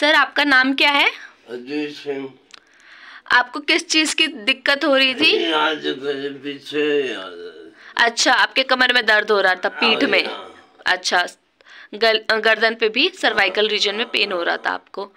Sir आपका नाम क्या है अजय सिंह आपको किस चीज की दिक्कत हो रही थी आज पीछे अच्छा आपके कमर में दर्द हो रहा था पीठ हाँ, में हाँ। अच्छा गर्दन पे भी सर्वाइकल रीजन में पेन हो रहा था आपको